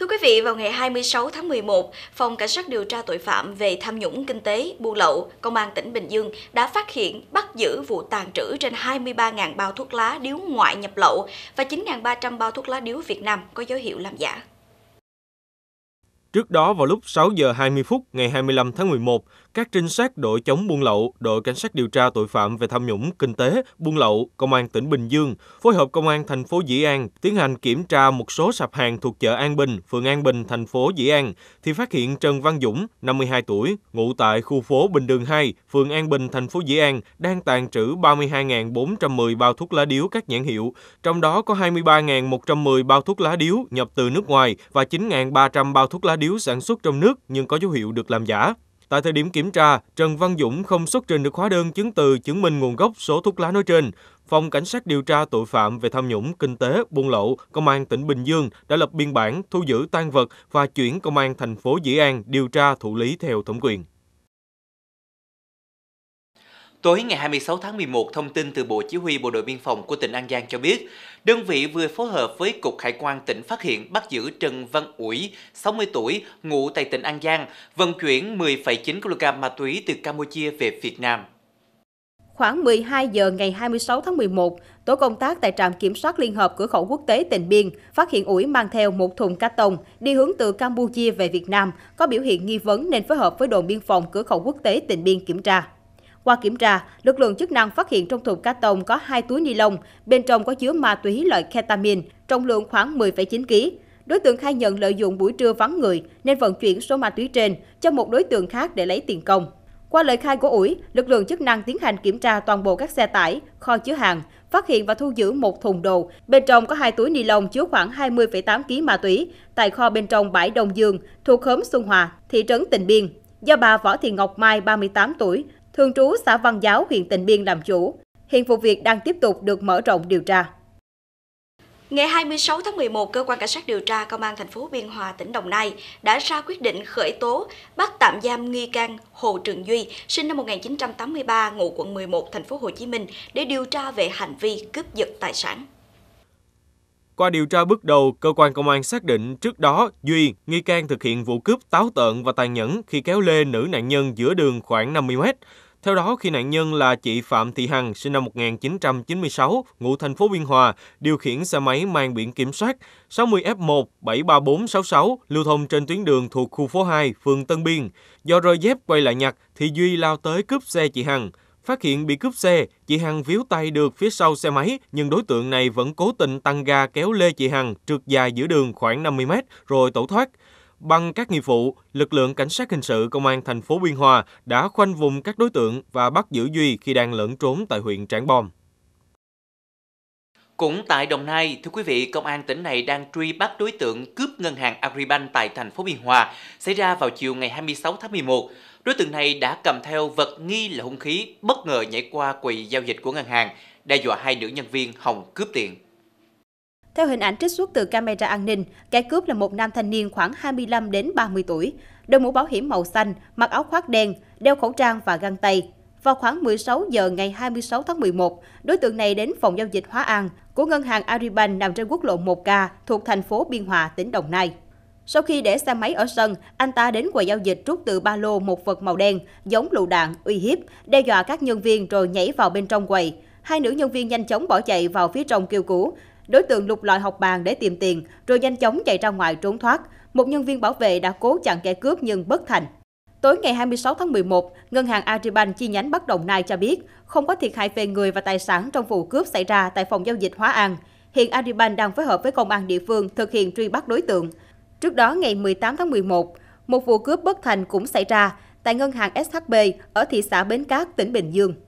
Thưa quý vị, vào ngày 26 tháng 11, Phòng Cảnh sát điều tra tội phạm về tham nhũng kinh tế, buôn lậu, Công an tỉnh Bình Dương đã phát hiện bắt giữ vụ tàn trữ trên 23.000 bao thuốc lá điếu ngoại nhập lậu và 9.300 bao thuốc lá điếu Việt Nam có dấu hiệu làm giả. Trước đó vào lúc 6 giờ 20 phút ngày 25 tháng 11, các trinh sát đội chống buôn lậu, đội cảnh sát điều tra tội phạm về tham nhũng, kinh tế, buôn lậu, công an tỉnh Bình Dương phối hợp công an thành phố Dĩ An tiến hành kiểm tra một số sạp hàng thuộc chợ An Bình, phường An Bình, thành phố Dĩ An thì phát hiện Trần Văn Dũng, 52 tuổi, ngụ tại khu phố Bình Đường 2, phường An Bình, thành phố Dĩ An đang tàn trữ 32.410 bao thuốc lá điếu các nhãn hiệu, trong đó có 23.110 bao thuốc lá điếu nhập từ nước ngoài và 9.300 bao thuốc lá điếu sản xuất trong nước nhưng có dấu hiệu được làm giả. Tại thời điểm kiểm tra, Trần Văn Dũng không xuất trình được hóa đơn chứng từ chứng minh nguồn gốc số thuốc lá nói trên. Phòng Cảnh sát điều tra tội phạm về tham nhũng, kinh tế, buôn lậu, Công an tỉnh Bình Dương đã lập biên bản, thu giữ tan vật và chuyển Công an thành phố Dĩ An điều tra thụ lý theo thẩm quyền. Tối ngày 26 tháng 11, thông tin từ Bộ Chỉ huy Bộ đội Biên phòng của tỉnh An Giang cho biết, đơn vị vừa phối hợp với Cục Hải quan tỉnh phát hiện bắt giữ Trần Văn Uỷ, 60 tuổi, ngụ tại tỉnh An Giang, vận chuyển 10,9 kg ma túy từ Campuchia về Việt Nam. Khoảng 12 giờ ngày 26 tháng 11, tổ công tác tại trạm kiểm soát liên hợp cửa khẩu quốc tế Tịnh Biên phát hiện Uỷ mang theo một thùng cát tông đi hướng từ Campuchia về Việt Nam, có biểu hiện nghi vấn nên phối hợp với đồn biên phòng cửa khẩu quốc tế Tịnh Biên kiểm tra. Qua kiểm tra, lực lượng chức năng phát hiện trong thùng cát tông có hai túi ni lông, bên trong có chứa ma túy loại ketamin, trọng lượng khoảng 10,9 kg. Đối tượng khai nhận lợi dụng buổi trưa vắng người nên vận chuyển số ma túy trên cho một đối tượng khác để lấy tiền công. Qua lời khai của ủi, lực lượng chức năng tiến hành kiểm tra toàn bộ các xe tải, kho chứa hàng, phát hiện và thu giữ một thùng đồ. Bên trong có hai túi ni lông chứa khoảng 20,8 kg ma túy tại kho bên trong bãi Đông Dương thuộc khóm Xuân Hòa, thị trấn Tình Biên. Do bà Võ Thị Ngọc Mai, 38 tuổi, thường trú xã Văn Giáo, huyện Tịnh Biên làm chủ. Hiện vụ việc đang tiếp tục được mở rộng điều tra. Ngày 26 tháng 11, cơ quan cảnh sát điều tra công an thành phố Biên Hòa, tỉnh Đồng Nai đã ra quyết định khởi tố, bắt tạm giam nghi can Hồ Trường Duy, sinh năm 1983, ngụ quận 11, thành phố Hồ Chí Minh để điều tra về hành vi cướp giật tài sản. Qua điều tra bước đầu, cơ quan công an xác định trước đó Duy, nghi can thực hiện vụ cướp táo tợn và tàn nhẫn khi kéo lê nữ nạn nhân giữa đường khoảng 50 mét. Theo đó, khi nạn nhân là chị Phạm Thị Hằng, sinh năm 1996, ngụ thành phố Biên Hòa, điều khiển xe máy mang biển kiểm soát 60F1 73466 lưu thông trên tuyến đường thuộc khu phố 2, phường Tân Biên. Do rơi dép quay lại nhặt thì Duy lao tới cướp xe chị Hằng. Phát hiện bị cướp xe, chị Hằng víu tay được phía sau xe máy, nhưng đối tượng này vẫn cố tình tăng ga kéo lê chị Hằng trượt dài giữa đường khoảng 50 m rồi tẩu thoát. Bằng các nghiệp vụ, lực lượng cảnh sát hình sự công an thành phố Biên Hòa đã khoanh vùng các đối tượng và bắt giữ Duy khi đang lẫn trốn tại huyện Trảng Bom. Cũng tại Đồng Nai, thưa quý vị, công an tỉnh này đang truy bắt đối tượng cướp ngân hàng Agribank tại thành phố Biên Hòa, xảy ra vào chiều ngày 26 tháng 11. Đối tượng này đã cầm theo vật nghi là hung khí, bất ngờ nhảy qua quầy giao dịch của ngân hàng, đe dọa hai nữ nhân viên hồng cướp tiền. Theo hình ảnh trích xuất từ camera an ninh, kẻ cướp là một nam thanh niên khoảng 25 đến 30 tuổi, đội mũ bảo hiểm màu xanh, mặc áo khoác đen, đeo khẩu trang và găng tay. Vào khoảng 16 giờ ngày 26 tháng 11, đối tượng này đến phòng giao dịch Hóa An của ngân hàng Agribank nằm trên quốc lộ 1K thuộc thành phố Biên Hòa, tỉnh Đồng Nai. Sau khi để xe máy ở sân, anh ta đến quầy giao dịch rút từ ba lô một vật màu đen, giống lựu đạn, uy hiếp, đe dọa các nhân viên rồi nhảy vào bên trong quầy. Hai nữ nhân viên nhanh chóng bỏ chạy vào phía trong kêu cứu đối tượng lục lọi học bàn để tìm tiền, rồi nhanh chóng chạy ra ngoài trốn thoát. Một nhân viên bảo vệ đã cố chặn kẻ cướp nhưng bất thành. Tối ngày 26 tháng 11, Ngân hàng Agribank chi nhánh Bắc Đồng Nai cho biết không có thiệt hại về người và tài sản trong vụ cướp xảy ra tại phòng giao dịch Hóa An. Hiện Agribank đang phối hợp với công an địa phương thực hiện truy bắt đối tượng. Trước đó ngày 18 tháng 11, một vụ cướp bất thành cũng xảy ra tại ngân hàng SHB ở thị xã Bến Cát, tỉnh Bình Dương.